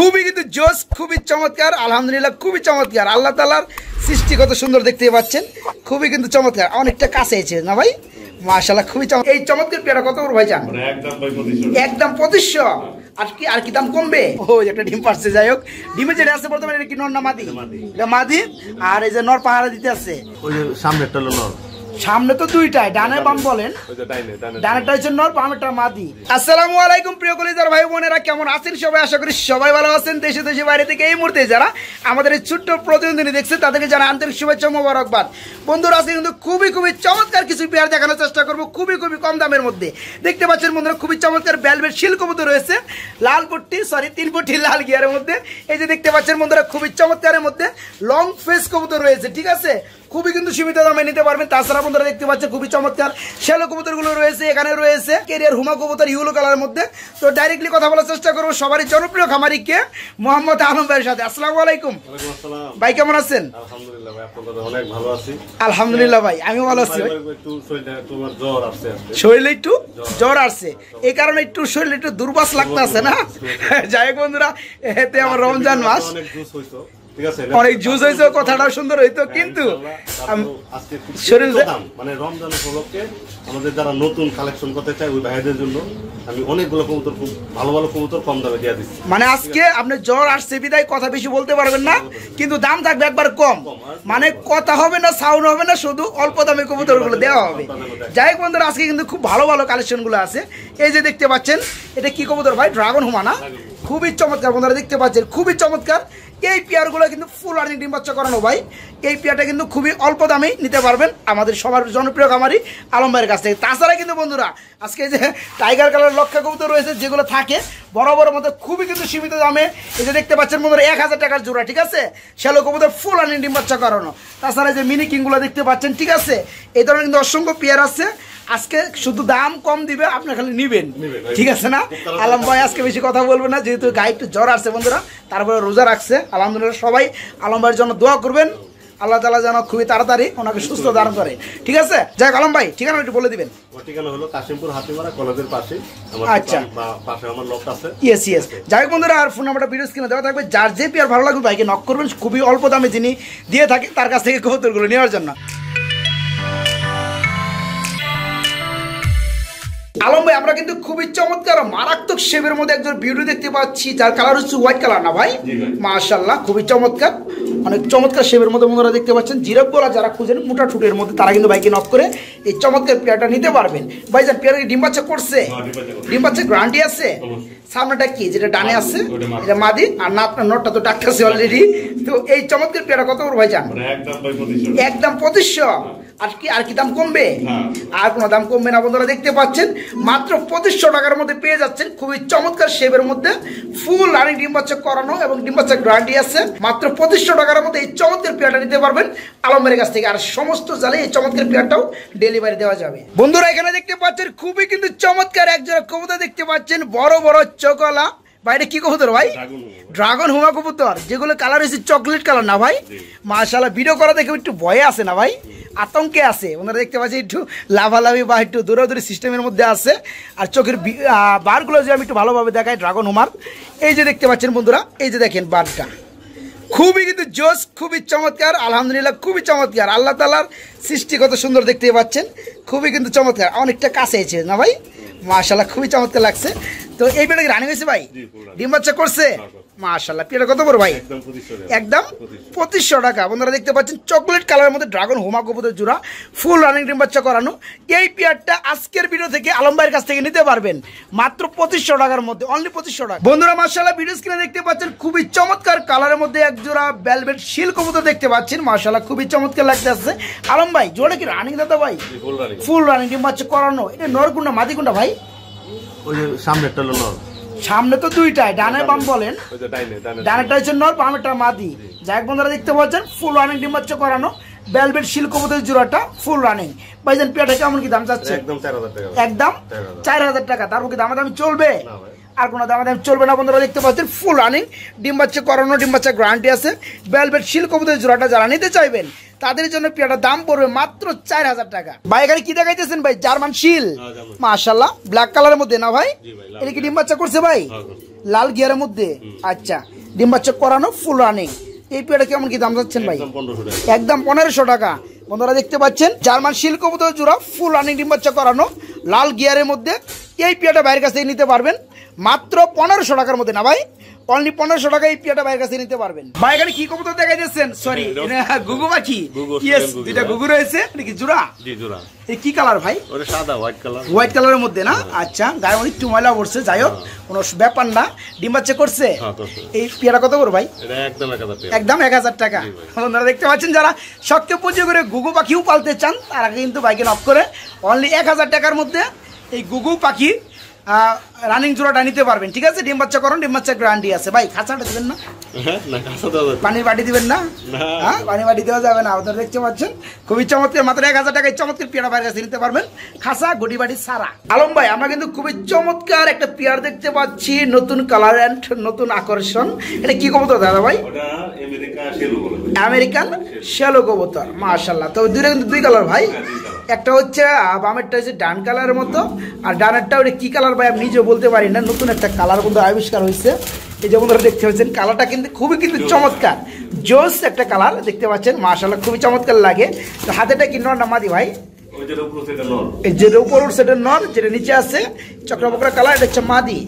খুবই কিন্তু জোশ খুবই চমৎকার আলহামদুলিল্লাহ খুবই চমৎকার আল্লাহ তালার সৃষ্টি কত সুন্দর দেখতে পাচ্ছেন খুবই কিন্তু চমৎকার অনেকটা কাছে এসে না ভাই মাশাল্লাহ খুবই চমৎকার এই চমৎকার পেয়ারা কত বড় মানে ভাই যান একদম পঁচিশশো আর কি আর কি দাম কমবে ও একটা ডিম পারছে যাই হোক ডিমের যেটা আছে বর্তমানে কি নর না মাদি এটা মাদি আর এই যে নর পাহারা দিতে আছে ওই যে সামনেরটা নর সামনে তো দুইটাই ডানে বাম বলেন ডানেটা জন্য নর মাদি আসসালামু আলাইকুম প্রিয় কলিজার ভাই বোনেরা কেমন আছেন সবাই আশা করি সবাই ভালো আছেন দেশে দেশে বাইরে থেকে এই মুহূর্তে যারা আমাদের এই ছোট্ট প্রতিনিধি দেখছে তাদেরকে জানা আন্তরিক শুভেচ্ছা মোবারকবাদ বন্ধুরা আজকে কিন্তু খুবই খুবই চমৎকার কিছু পেয়ার দেখানোর চেষ্টা করবো খুবই খুবই কম দামের মধ্যে দেখতে পাচ্ছেন বন্ধুরা খুবই চমৎকার ব্যালবেট শিলকবুতো রয়েছে লাল পট্টি সরি তিন পট্টি লাল গিয়ারের মধ্যে এই যে দেখতে পাচ্ছেন বন্ধুরা খুবই চমৎকারের মধ্যে লং ফেস কবুতর রয়েছে ঠিক আছে খুবই কিন্তু সীমিত দামে নিতে পারবেন তাছাড়া আপনারা দেখতে পাচ্ছেন খুবই চমৎকার শ্যালো গুলো রয়েছে এখানে রয়েছে কেরিয়ার হুমা কবুতর ইউলো কালার মধ্যে তো ডাইরেক্টলি কথা বলার চেষ্টা করবো সবারই জনপ্রিয় কে মোহাম্মদ আলম ভাইয়ের সাথে আসসালাম আলাইকুম ভাই কেমন আছেন আলহামদুলিল্লাহ ভাই আমি ভালো আছি শরীর একটু জ্বর আসছে এই কারণে একটু শরীর একটু দুর্বাস লাগতেছে না যাই বন্ধুরা এতে আমার রমজান মাস অনেক হয়েছে কথাটা সুন্দর হইতো হ্যাঁ, কিন্তু মানে রমজান উপলক্ষে আমাদের যারা নতুন কালেকশন করতে ওই ভাইদের জন্য মানে আজকে আপনি জ্বর আসছে বিদায় কথা বেশি বলতে পারবেন না কিন্তু দাম থাকবে একবার কম মানে কথা হবে না সাউন্ড হবে না শুধু অল্প দামে গুলো দেওয়া হবে যাই বন্ধুরা আজকে কিন্তু খুব ভালো ভালো গুলো আছে এই যে দেখতে পাচ্ছেন এটা কি কবুতর ভাই ড্রাগন হুমানা খুবই চমৎকার বন্ধুরা দেখতে পাচ্ছেন খুবই চমৎকার এই পেয়ারগুলো কিন্তু ফুল আর্নিং ডিম বাচ্চা করানো ভাই এই পেয়ারটা কিন্তু খুবই অল্প দামে নিতে পারবেন আমাদের সবার জনপ্রিয় খামারি আলম ভাইয়ের কাছ থেকে তাছাড়া কিন্তু বন্ধুরা আজকে যে টাইগার কালার লক্ষা কবুতর রয়েছে যেগুলো থাকে বড় বড় মধ্যে খুবই কিন্তু সীমিত দামে এই যে দেখতে পাচ্ছেন বন্ধুরা এক হাজার টাকার জোড়া ঠিক আছে শ্যালো কবুতর ফুল আর্নিং ডিম বাচ্চা করানো তাছাড়া যে মিনি কিংগুলো দেখতে পাচ্ছেন ঠিক আছে এই ধরনের কিন্তু অসংখ্য পেয়ার আছে আজকে শুধু দাম কম দিবে আপনি খালি নিবেন ঠিক আছে না আলম ভাই আজকে বেশি কথা বলবে না যেহেতু গায়ে একটু জ্বর আসছে বন্ধুরা তারপরে রোজা রাখছে আলহামদুলিল্লাহ সবাই আলম ভাইয়ের জন্য দোয়া করবেন আল্লাহ তালা যেন খুবই তাড়াতাড়ি ওনাকে সুস্থ দান করে ঠিক আছে যাই আলম ভাই ঠিকানা একটু বলে দিবেন আচ্ছা ইয়েস ইয়েস বন্ধুরা আর নাম্বারটা দেওয়া থাকবে যার ভালো লাগবে ভাইকে নক করবেন খুবই অল্প দামে তিনি দিয়ে থাকে তার কাছ থেকে গুলো নেওয়ার জন্য আলম ভাই আমরা কিন্তু খুবই চমৎকার মারাত্মক শেপের মধ্যে একজন বিউটি দেখতে পাচ্ছি যার কালার হচ্ছে হোয়াইট কালার না ভাই মাশাল্লাহ খুবই চমৎকার অনেক চমৎকার শেপের মধ্যে বন্ধুরা দেখতে পাচ্ছেন জিরব গোলা যারা খুঁজেন মোটা ঠুটের মধ্যে তারা কিন্তু বাইকে নক করে এই চমৎকার পেয়ারটা নিতে পারবেন ভাই যার পেয়ারের ডিম বাচ্চা করছে ডিম বাচ্চা গ্রান্টি আছে সামনেটা কি যেটা ডানে আছে এটা মাদি আর না আপনার নটটা তো ডাক্তার অলরেডি তো এই চমৎকার পেয়ারা কত করবো ভাই যান একদম পঁচিশশো হ্যাঁ। আর কি আর কি দাম কমবে হ্যাঁ। আর কোনো দাম কমবে না বন্ধুরা দেখতে পাচ্ছেন মাত্র পঁচিশশো টাকার মধ্যে পেয়ে যাচ্ছেন খুবই চমৎকার শেপের মধ্যে ফুল রানিং ডিম বাচ্চা করানো এবং ডিম বাচ্চা গ্যারান্টি আছে মাত্র পঁচিশশো টাকার মধ্যে এই চমৎকার পেয়ারটা নিতে পারবেন আলমের কাছ থেকে আর সমস্ত জালে এই চমৎকার পেয়ারটাও ডেলিভারি দেওয়া যাবে বন্ধুরা এখানে দেখতে পাচ্ছেন খুবই কিন্তু চমৎকার একজনের কবিতা দেখতে পাচ্ছেন বড় বড় চকলা বাইরে কি কবুতর ভাই ড্রাগন হুমা কবুতর যেগুলো কালার হয়েছে চকলেট কালার না ভাই মাশাল্লাহ ভিডিও করা দেখে একটু ভয়ে আছে না ভাই আতঙ্কে আছে ওনারা দেখতে পাচ্ছি একটু লাভালাভি বা একটু দৌড়াদৌড়ি সিস্টেমের মধ্যে আছে আর চোখের বারগুলো যে আমি একটু ভালোভাবে দেখাই ড্রাগন হুমার এই যে দেখতে পাচ্ছেন বন্ধুরা এই যে দেখেন বারটা খুবই কিন্তু জোশ খুবই চমৎকার আলহামদুলিল্লাহ খুবই চমৎকার আল্লাহ তালার সৃষ্টি কত সুন্দর দেখতে পাচ্ছেন খুবই কিন্তু চমৎকার অনেকটা কাছে এসে না ভাই মার্শাল্লাহ খুবই চমৎকার লাগছে তো এই বেটা রানিং হয়েছে ভাই ডিম বাচ্চা করছে মার্শাল্লাহ পেটা কত বড় ভাই একদম পঁচিশশো টাকা বন্ধুরা দেখতে পাচ্ছেন চকলেট কালারের মধ্যে ড্রাগন হোমা কপুতের জোড়া ফুল রানিং ডিম বাচ্চা করানো এই পেয়ারটা আজকের ভিডিও থেকে আলম ভাইয়ের কাছ থেকে নিতে পারবেন মাত্র পঁচিশশো টাকার মধ্যে অনলি পঁচিশশো টাকা বন্ধুরা মার্শাল্লাহ ভিডিও স্ক্রিনে দেখতে পাচ্ছেন খুবই চমৎকার কালারের মধ্যে এক জোড়া বেলভেট শিল কবুতর দেখতে পাচ্ছেন মার্শাল্লাহ খুবই চমৎকার লাগতে আসছে আলম ভাই জোড়া কি রানিং দাদা ভাই ফুল রানিং ডিম বাচ্চা করানো এটা নরগুন্ডা মাদিগুন্ডা ভাই ওই যে সামনেরটা হলো নর সামনে তো দুইটাই ডানে বাম বলেন ডানেটা হচ্ছে নর বামেরটা মাদি যাক বন্ধুরা দেখতে পাচ্ছেন ফুল রানিং ডিম বাচ্চা করানো বেলবেট শিল্পপতির জোড়াটা ফুল রানিং ভাইজান পেয়াটা কেমন কি দাম চাচ্ছে একদম চার হাজার টাকা তারপর কি দামি চলবে আর কোনো দাম চলবে না বন্ধুরা দেখতে পাচ্ছেন ফুল রানিং ডিম বাচ্চা করানো ডিম বাচ্চা গ্যারান্টি আছে বেলবেট শিল্পপতির জোড়াটা যারা নিতে চাইবেন তাদের জন্য পিয়াটার দাম পড়বে মাত্র চার হাজার টাকা ভাই এখানে কি দেখাইতেছেন ভাই জার্মান শিল মাশাল্লাহ ব্ল্যাক কালারের মধ্যে না ভাই এটা কি ডিম্বাচ্চা করছে ভাই হ্যাঁ, লাল গিয়ারের মধ্যে আচ্ছা ডিম্বাচ্চা করানো ফুল রানিং এই পিয়াটা কেমন কি দাম যাচ্ছেন ভাই একদম পনেরোশো টাকা বন্ধুরা দেখতে পাচ্ছেন জার্মান শিল কবুতর জোড়া ফুল রানিং ডিম্বাচা করানো লাল গিয়ারের মধ্যে এই পিয়াটা বাইরের কাছ থেকে নিতে পারবেন মাত্র পনেরোশো টাকার মধ্যে না ভাই অনলি পনেরোশো টাকা এই পিয়াটা ভাইয়ের কাছে নিতে পারবেন ভাই এখানে কি কবুতর দেখা যাচ্ছেন সরি গুগু পাখি দুইটা গুগু হ্যাঁ। রয়েছে নাকি জোড়া জি এই কি কালার ভাই হোয়াইট কালার হোয়াইট কালারের মধ্যে না হ্যাঁ। আচ্ছা গায়ে অনেক একটু ময়লা পড়ছে যাই হোক হ্যাঁ। কোনো ব্যাপার না ডিম বাচ্চা করছে এই পেয়ারা কত করে ভাই একদম এক হাজার টাকা আপনারা দেখতে পাচ্ছেন যারা শখকে পুজো করে গুগু পাখিও পালতে চান তারা কিন্তু বাইকে নক করে অনলি এক হাজার টাকার মধ্যে এই গুগু পাখি রানিং জোড়াটা নিতে পারবেন ঠিক আছে ডিম বাচ্চা করুন ডিম বাচ্চা গ্যারান্টি আছে ভাই খাঁচাটা দেবেন না হ্যাঁ, পানির বাটি দিবেন না হ্যাঁ পানির বাটি দেওয়া যাবে না আপনারা দেখতে পাচ্ছেন খুবই চমৎকার মাত্র এক হাজার টাকায় চমৎকার পেয়ারা বাইরে নিতে পারবেন খাসা গুটি বাটি সারা আলম ভাই আমরা কিন্তু খুবই চমৎকার একটা পেয়ার দেখতে পাচ্ছি নতুন কালার অ্যান্ড নতুন আকর্ষণ এটা কি কবুতর দাদা ভাই আমেরিকান শ্যালো কবুতর মাশাল্লাহ তো দুইটা কিন্তু দুই কালার ভাই হ্যাঁ, একটা হচ্ছে বামেরটা হচ্ছে ডান কালারের মতো আর ডানেরটা ওটা কি কালার ভাই আমি নিজে বলতে পারি না নতুন একটা কালার কিন্তু আবিষ্কার হয়েছে এই যেমন ধরো দেখতে পাচ্ছেন কালারটা কিন্তু খুবই কিন্তু চমৎকার জোস একটা কালার দেখতে পাচ্ছেন মার্শাল্লাহ খুবই চমৎকার লাগে তো হাতেটা কি নন না মাদি ভাই উপর উঠছে নিচে আছে কালার মাদি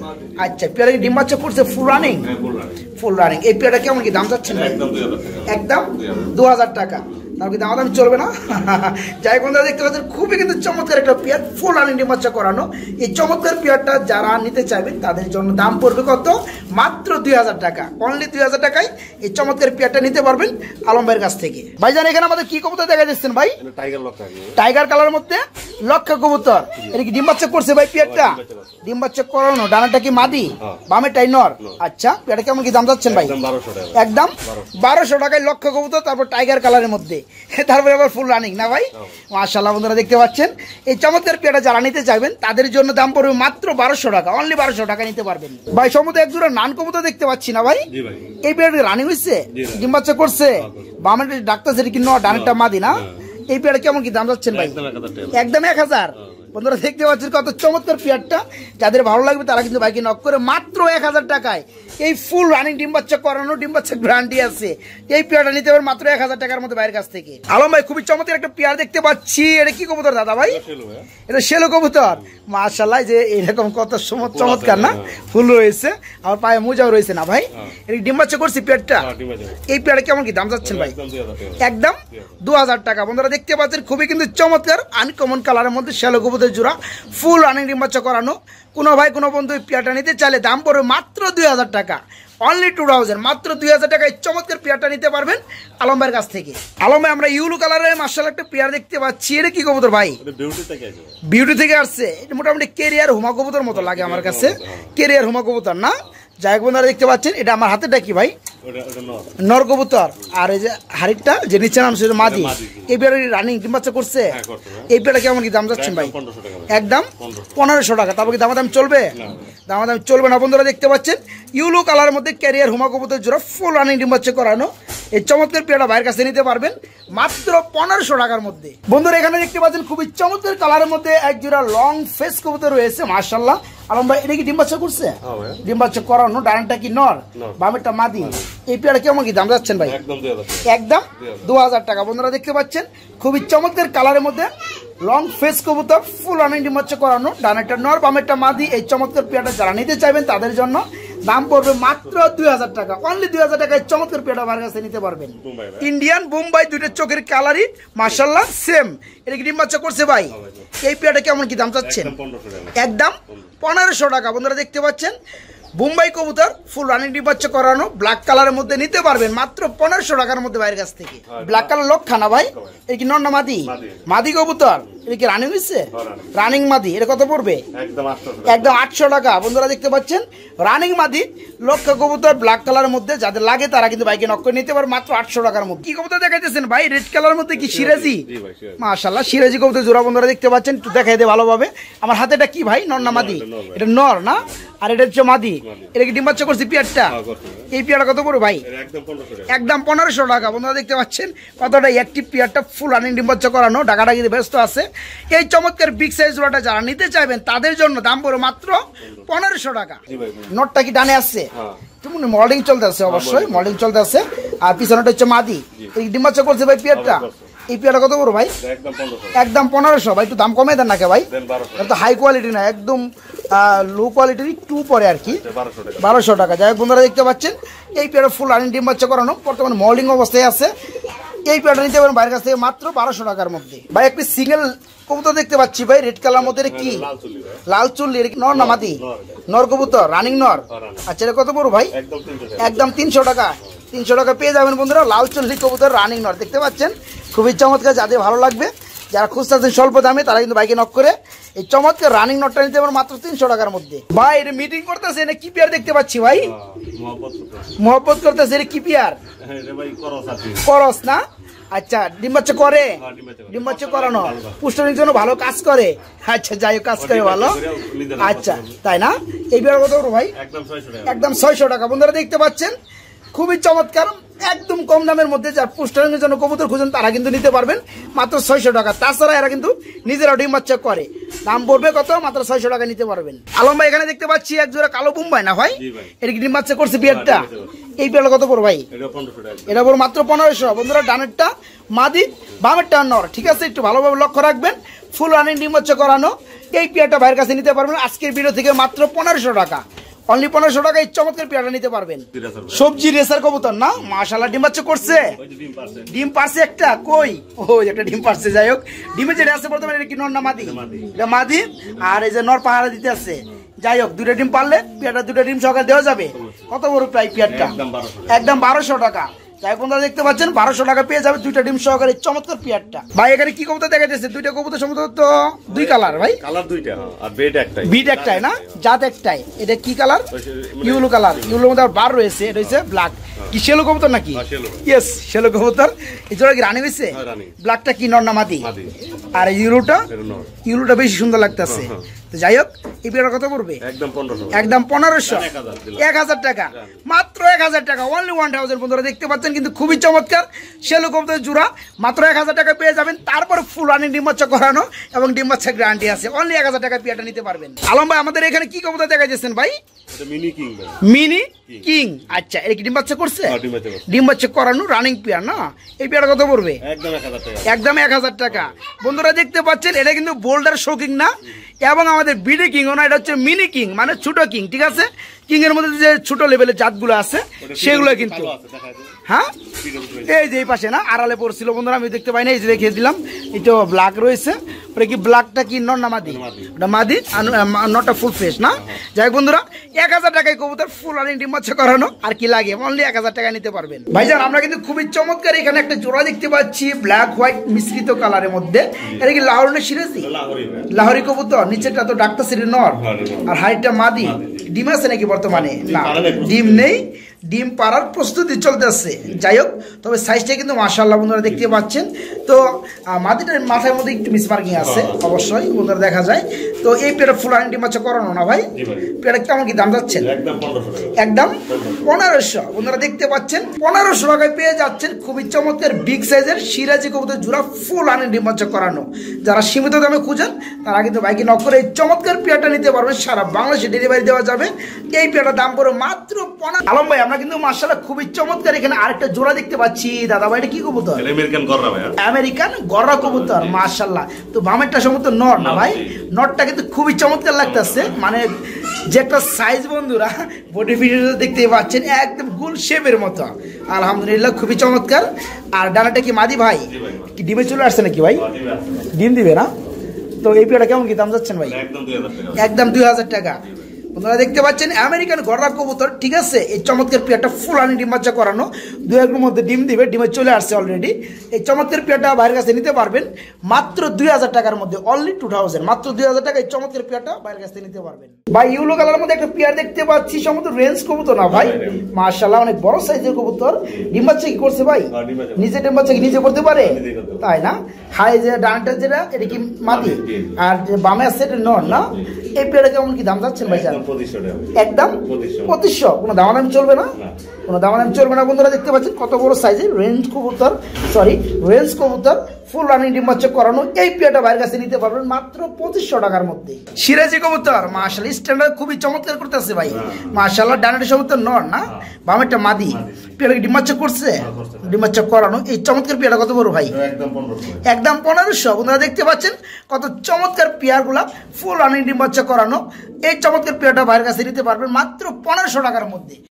আচ্ছা পেয়ারা ফুল রানিং ফুল রানিং এই কেমন কি দাম একদম দু হাজার টাকা নাও কি দামাদামি চলবে না যাই দাদা দেখতে পাচ্ছেন খুবই কিন্তু চমৎকার একটা পেয়ার ফুল আলিন্ডি মাছা করানো এই চমৎকার পেয়ারটা যারা নিতে চাইবেন তাদের জন্য দাম পড়বে কত মাত্র দুই হাজার টাকা অনলি দুই হাজার টাকায় এই চমৎকার পেয়ারটা নিতে পারবেন আলম কাছ থেকে ভাই জান এখানে আমাদের কি কবুতর দেখা যাচ্ছেন ভাই টাইগার কালার মধ্যে লক্ষা কবুতর এটা কি ডিম বাচ্চা করছে ভাই পেয়ারটা হ্যাঁ, ডিম বাচ্চা করানো ডানাটা কি মাদি হ্যাঁ। বামে টাইনর আচ্ছা পেয়ারটা কেমন কি দাম যাচ্ছেন ভাই একদম বারোশো টাকায় লক্ষ কবুতর তারপর টাইগার কালারের মধ্যে তারপরে আবার ফুল রানিং না ভাই মাশাল্লাহ বন্ধুরা দেখতে পাচ্ছেন এই চমৎকার পেয়ারা যারা নিতে চাইবেন তাদের জন্য দাম পড়বে মাত্র বারোশো টাকা অনলি বারোশো টাকা নিতে পারবেন ভাই সমুদ্র একজোড়া নান কবুতা দেখতে পাচ্ছি না ভাই এই পেয়ারা রানিং হয়েছে ডিম্বাচ্চা করছে বামের ডাক্তার সেটি কিনো ডানেরটা মাদি না এই পেয়ারা কেমন কি দাম যাচ্ছেন ভাই একদম এক হাজার বন্ধুরা দেখতে পাচ্ছেন কত চমৎকার পেয়ারটা যাদের ভালো লাগবে তারা কিন্তু বাইকে নক করে মাত্র এক হাজার টাকায় এই ফুল রানিং ডিম বাচ্চা করানো ডিম বাচ্চা আছে এই পেয়ারটা নিতে পারেন মাত্র এক হাজার টাকার মতো বাইরের কাছ থেকে আলম ভাই খুবই চমৎকার একটা পেয়ার দেখতে পাচ্ছি এটা কি কবুতর দাদা ভাই এটা সেলো হ্যাঁ। কবুতর মার্শাল্লাহ যে এরকম কত চমৎকার না হ্যাঁ। ফুল রয়েছে আমার পায়ে মোজাও রয়েছে না ভাই হ্যাঁ। এটা ডিম বাচ্চা করছি পেয়ারটা এই পেয়ারটা কেমন কি দাম যাচ্ছেন ভাই একদম দু হাজার টাকা বন্ধুরা দেখতে পাচ্ছেন খুবই কিন্তু চমৎকার আনকমন কালারের মধ্যে সেলো কবুতর আমাদের জোড়া ফুল রানিং ডিম বাচ্চা করানো কোনো ভাই কোনো বন্ধু পেয়ারটা নিতে চাইলে দাম পড়বে মাত্র দুই হাজার টাকা অনলি টু থাউজেন্ড মাত্র দুই হাজার টাকায় চমৎকার পেয়ারটা নিতে পারবেন আলম কাছ থেকে আলম আমরা ইউলু কালারের মার্শাল একটা পেয়ার দেখতে পাচ্ছি এটা কি কবুতর ভাই বিউটি থেকে আসছে এটা মোটামুটি কেরিয়ার হুমা কবুতর মতো লাগে আমার কাছে কেরিয়ার হ্যাঁ। হুমা কবুতর না যাই বন্ধুরা দেখতে পাচ্ছেন এটা আমার হাতেটা কি ভাই নর কবুতর আর এই যে হারিকটা যে নিচে নাম মাদি এই বিড়াটা রানিং ডিম বাচ্চা করছে হ্যাঁ, এই বিড়াটা কেমন কি দাম যাচ্ছেন ভাই একদম পনেরোশো টাকা তারপর কি দামাদাম চলবে দামাদাম চলবে না বন্ধুরা দেখতে পাচ্ছেন ইউলো কালারের মধ্যে ক্যারিয়ার হুমা কবুতর জোড়া ফুল রানিং ডিম বাচ্চা করানো এই চমৎকার পেয়ারা ভাইয়ের কাছে নিতে পারবেন মাত্র পনেরোশো টাকার মধ্যে বন্ধুরা এখানে দেখতে পাচ্ছেন খুবই চমৎকার কালারের মধ্যে এক জোড়া লং ফেস কবুতর রয়েছে মার্শাল্লাহ আলম ভাই এটা কি ডিম বাচ্চা করছে হ্যাঁ ডিম বাচ্চা করানো ডানাটা কি নর বামেরটা মাদি এই পেয়ারা কেমন কি দাম যাচ্ছেন ভাই একদম দু হাজার টাকা বন্ধুরা দেখতে পাচ্ছেন খুবই চমৎকার কালারের মধ্যে লং ফেস কবুতর ফুল অনেক হচ্ছে করানো ডানেরটা নর বামেরটা মাদি এই চমৎকার পেয়ারটা যারা নিতে চাইবেন তাদের জন্য দাম পড়বে মাত্র দুই হাজার টাকা অনলি দুই হাজার টাকায় চমৎকার পেয়ারটা আমার কাছে নিতে পারবেন ইন্ডিয়ান বোম্বাই দুইটা চোখের কালারই মার্শাল্লাহ সেম এটা কি ডিম করছে ভাই হ্যাঁ, এই পেয়ারটা কেমন কি দাম চাচ্ছেন একদম পনেরোশো টাকা বন্ধুরা দেখতে পাচ্ছেন বুম্বাই কবুতর ফুল রানিং ডিপাচ্ছে করানো ব্ল্যাক কালারের মধ্যে নিতে পারবেন মাত্র পনেরোশো টাকার মধ্যে বাইরের কাছ থেকে ব্ল্যাক কালার লক্ষা না ভাই এই কি নন্ডা মাদি মাদি কবুতর এদিকে রানিং হয়েছে রানিং মাদি এটা কত পড়বে একদম আটশো টাকা বন্ধুরা দেখতে পাচ্ছেন রানিং মাদি লক্ষ কবুতর ব্ল্যাক কালার মধ্যে যাদের লাগে তারা কিন্তু বাইকে নক করে নিতে পারে মাত্র আটশো টাকার মধ্যে কি কবুতর দেখাইতেছেন ভাই রেড কালার মধ্যে কি সিরাজি মাশাল্লাহ সিরাজি কবুতর জোড়া বন্ধুরা দেখতে পাচ্ছেন একটু দেখাই দে ভালোভাবে আমার হাতে এটা কি ভাই নর্না মাদি এটা নর না আর এটা হচ্ছে মাদি এটা কি ডিম বাচ্চা করছি পিয়ারটা হ্যাঁ, এই পিয়ারটা কত পড়বে ভাই একদম পনেরোশো টাকা বন্ধুরা দেখতে পাচ্ছেন কতটা একটি পিয়ারটা ফুল রানিং ডিম করানো ঢাকাটা কিন্তু ব্যস্ত আছে এই চমৎকার বিগ সাইজ জোড়াটা যারা নিতে চাইবেন তাদের জন্য দাম পড়ো মাত্র পনেরোশো টাকা নোটটা কি ডানে আসছে তুমি মডেলিং চলতে আছে হ্যাঁ। অবশ্যই মডেলিং চলতে আছে আর পিছনেটা হচ্ছে মাদি এই ডিমাচা করছে ভাই পিয়ারটা এই পেয়ারা কত বড় ভাই একদম পনেরোশো ভাই একটু দাম কমে দেন নাকি ভাই তো হাই কোয়ালিটি না একদম লো কোয়ালিটির একটু পরে আর কি বারোশো টাকা যাই হোক বন্ধুরা দেখতে পাচ্ছেন এই পেয়ারা ফুল আনি ডিম বাচ্চা করানো বর্তমানে মলিং অবস্থায় আছে এই প্যাটার্ন নিতে পারেন বাইরের কাছ থেকে মাত্র বারোশো টাকার মধ্যে ভাই একটি সিঙ্গেল কবুতর দেখতে পাচ্ছি ভাই রেড কালার মধ্যে কি হ্যাঁ, লাল চুল্লি নর না মাতি নর কবুতর রানিং নর হ্যাঁ, আচ্ছা এটা কত বড় ভাই একদম তিনশো টাকা তিনশো টাকা পেয়ে যাবেন বন্ধুরা লাল চুল্লি কবুতর রানিং নর দেখতে পাচ্ছেন খুবই চমৎকার যাদের ভালো লাগবে যারা আছেন স্বল্প দামে তারা কিন্তু বাইকে নক করে এই চমৎকার রানিং নটটা নিতে পারবেন মাত্র তিনশো টাকার মধ্যে ভাই এটা মিটিং করতেছে এটা কি দেখতে পাচ্ছি ভাই মহব্বত করতেছে এটা কি হ্যাঁ, করস না আচ্ছা ডিম্বাচ্চ করে হ্যাঁ, ডিম্বাচ্চ করানো পুষ্টনির জন্য ভালো কাজ করে আচ্ছা যাই কাজ করে ভালো আচ্ছা তাই না এই বিয়ার কত ভাই একদম ছয়শো টাকা বন্ধুরা দেখতে পাচ্ছেন খুবই চমৎকার একদম কম দামের মধ্যে যার পোস্টারিংয়ের জন্য কবুতর খুঁজেন তারা কিন্তু নিতে পারবেন মাত্র ছয়শো টাকা তাছাড়া এরা কিন্তু নিজেরা ডিম করে দাম পড়বে কত মাত্র ছয়শো টাকা নিতে পারবেন আলম ভাই এখানে দেখতে পাচ্ছি এক জোড়া কালো বুম্বাই না ভাই এটা কি ডিম করছে বিয়ারটা হ্যাঁ, এই বিয়ারটা কত পড়বে ভাই এটা পড়বে মাত্র পনেরোশো বন্ধুরা ডানেরটা মাদি বামেরটা নর ঠিক আছে একটু ভালোভাবে লক্ষ্য রাখবেন ফুল রানিং ডিম বাচ্চা করানো এই পিয়ারটা ভাইয়ের কাছে নিতে পারবেন আজকের ভিডিও থেকে মাত্র পনেরোশো টাকা অনলি পনেরোশো টাকা এই চমৎকার পেয়ারা নিতে পারবেন সবজি রেসার কবুতর না মাশালা ডিম বাচ্চা করছে ডিম পারছে একটা কই ও একটা ডিম পারছে যাই হোক ডিমের যেটা আছে বলতে এটা কি নর না মাদি এটা মাদি আর এই যে নর পাহাড়া দিতে আছে যাই হোক দুটো ডিম পারলে পেয়ারটা দুটো ডিম সকালে দেওয়া যাবে কত বড় প্রায় পেয়ারটা একদম বারোশো টাকা যাই বন্ধুরা দেখতে পাচ্ছেন বারোশো টাকা পেয়ে যাবে দুইটা ডিম সহকারে চমৎকার পেয়ারটা ভাই এখানে কি কবুতর দেখা যাচ্ছে দুইটা কবুতর সম্ভবত দুই কালার ভাই কালার দুইটা হ্যাঁ, আর বেড একটাই বিড একটাই না হ্যাঁ। জাত একটাই এটা কি কালার মানে ইউলো কালার ইউলোর মধ্যে আর বার রয়েছে এটা হচ্ছে ব্ল্যাক কি শেলো কবুতর নাকি ইয়েস শেলো কবুতর এই কি রানি হয়েছে ব্ল্যাকটা কি নর্নামাতি আর ইউরোটা ইউরোটা বেশি সুন্দর লাগতেছে হ্যাঁ, হ্যাঁ। তো যাই হোক এই বিড়ার কত পড়বে একদম পনেরোশো এক হাজার টাকা মাত্র এক হাজার টাকা অনলি ওয়ান থাউজেন্ড বন্ধুরা দেখতে পাচ্ছেন কিন্তু খুবই চমৎকার সেলু কবুতর জুড়া মাত্র এক হাজার টাকা পেয়ে যাবেন তারপর ফুলানি ডিম্বাচ্ছা করানো এবং ডিম্বাচ্ছা গ্যারান্টি আছে অনলি এক হাজার টাকা পেয়াটা নিতে পারবেন আলম ভাই আমাদের এখানে কি কবুতর দেখা যাচ্ছেন ভাই মিনি কিং আচ্ছা এটা কি ডিম্বাচ্ছা করছে হ্যাঁ, আছে ডিম বাচ্চা করানো রানিং পেয়ার না এই পেয়ার কত পড়বে একদম এক হাজার টাকা হ্যাঁ। বন্ধুরা দেখতে পাচ্ছেন এটা কিন্তু বোল্ডার শোকিং না এবং আমাদের বিডি ও না এটা হচ্ছে মিনি কিং মানে ছোট কিং ঠিক আছে কিংয়ের মধ্যে যে ছোট লেভেলের জাতগুলো আছে সেগুলো কিন্তু হ্যাঁ এই যে এই পাশে না আড়ালে পড়ছিল বন্ধুরা আমি দেখতে পাই না এই যে রেখে দিলাম এটা ব্ল্যাক রয়েছে পরে কি ব্ল্যাকটা কি নর মাদি ওটা মাদি নটটা ফুল ফ্রেশ না হ্যাঁ, হ্যাঁ। যাই বন্ধুরা এক হাজার টাকায় কবুতর ফুল আর ডিম বাচ্চা করানো আর কি লাগে অনলি এক হাজার টাকা নিতে পারবেন ভাইজান আমরা কিন্তু খুবই চমৎকার এখানে একটা জোড়া দেখতে পাচ্ছি ব্ল্যাক হোয়াইট মিশ্রিত কালারের মধ্যে এটা কি লাহোরের সিরাজি লাহোরি কবুতর নিচেরটা তো ডাক্তার সিরি নর আর হাইটটা মাদি ডিম আছে নাকি বর্তমানে বর্তমানে না ডিম নেই ডিম পাড়ার প্রস্তুতি চলতেছে যাই হোক তবে সাইজটা কিন্তু মাশাল্লাহ বন্ধুরা দেখতে পাচ্ছেন তো মাদিটার মাথার মধ্যে একটু মিসমার্কিং আছে হ্যাঁ। অবশ্যই বন্ধুরা দেখা যায় তো এই ফুল ফুলানি ডিম আছে করানো না ভাই পেটা কেমন কি দাম যাচ্ছেন একদম পনেরোশো বন্ধুরা দেখতে পাচ্ছেন পনেরোশো টাকায় পেয়ে যাচ্ছেন খুবই চমৎকার বিগ সাইজের সিরাজি কবুতর জোড়া ফুল আনি ডিম আছে করানো যারা সীমিত দামে খুঁজেন তারা কিন্তু বাইকে নকরে করে এই চমৎকার পেয়াটা নিতে পারবেন সারা বাংলাদেশে ডেলিভারি দেওয়া যাবে এই পেয়াটার দাম পড়ে মাত্র পনেরো আলম ভাই আমরা কিন্তু মার্শাল খুবই চমৎকার এখানে আরেকটা জোড়া দেখতে পাচ্ছি দাদা ভাই কি কবুতর আমেরিকান গররা কবুতর মার্শাল্লাহ তো বামেরটা সম্ভবত নর না ভাই নটটা কিন্তু খুবই চমৎকার লাগতেছে মানে যে একটা সাইজ বন্ধুরা বডি ভিডিওটা দেখতে পাচ্ছেন একদম গুল শেপের মতো আলহামদুলিল্লাহ খুবই চমৎকার আর ডানাটা কি মাদি ভাই কি ডিমে চলে আসছে নাকি ভাই ডিম দিবে না তো এই পিড়া কেমন কি দাম যাচ্ছেন ভাই একদম দুই হাজার টাকা বন্ধুরা দেখতে পাচ্ছেন আমেরিকান গড়া কবুতর ঠিক আছে এই চমৎকার পেয়ারটা ফুলানি ডিম বাচ্চা করানো দু একের মধ্যে ডিম দিবে ডিমে চলে আসছে অলরেডি এই চমৎকার পেয়ারটা বাইরের কাছে নিতে পারবেন মাত্র দুই হাজার টাকার মধ্যে অনলি টু থাউজেন্ড মাত্র দুই হাজার টাকা এই চমৎকার পেয়ারটা বাইরের কাছে নিতে পারবেন ভাই ইউলো কালার মধ্যে একটা পেয়ার দেখতে পাচ্ছি সমস্ত রেঞ্জ কবুতর না ভাই মার্শাল্লাহ অনেক বড় সাইজের কবুতর ডিম বাচ্চা কি করছে ভাই নিজে ডিম বাচ্চা কি নিজে করতে পারে তাই না হাই যে ডানটা যেটা এটা কি মাটি আর যে বামে আছে এটা নন না এই পেয়ারা কেমন কি দাম যাচ্ছেন ভাই স্যার একদম পঁচিশশো কোনো দাম নাম চলবে না কোনো দাম নাম চলবে না বন্ধুরা দেখতে পাচ্ছেন কত বড় সাইজের রেঞ্জ কবুতর সরি রেঞ্জ কবুতর ফুল রানিং ডিম বাচ্চা করানো এই পেয়াটা বাইরের কাছে নিতে পারবেন মাত্র পঁচিশশো টাকার মধ্যে সিরাজি কবুতর মার্শাল স্ট্যান্ডার্ড খুবই চমৎকার করতেছে ভাই হ্যাঁ। মার্শাল্লাহ ডানাটি সমুদ্র নর না হ্যাঁ। বামেরটা মাদি পেয়ারা ডিম বাচ্চা করছে হ্যাঁ, ডিম বাচ্চা করানো এই চমৎকার পেয়ারা কত বড় ভাই একদম পনেরোশো বন্ধুরা দেখতে পাচ্ছেন কত চমৎকার পেয়ারগুলা ফুল রানিং ডিম বাচ্চা করানো এই চমৎকার প্লেয়ারটা ভাইয়ের কাছে নিতে পারবেন মাত্র পনেরোশো টাকার মধ্যে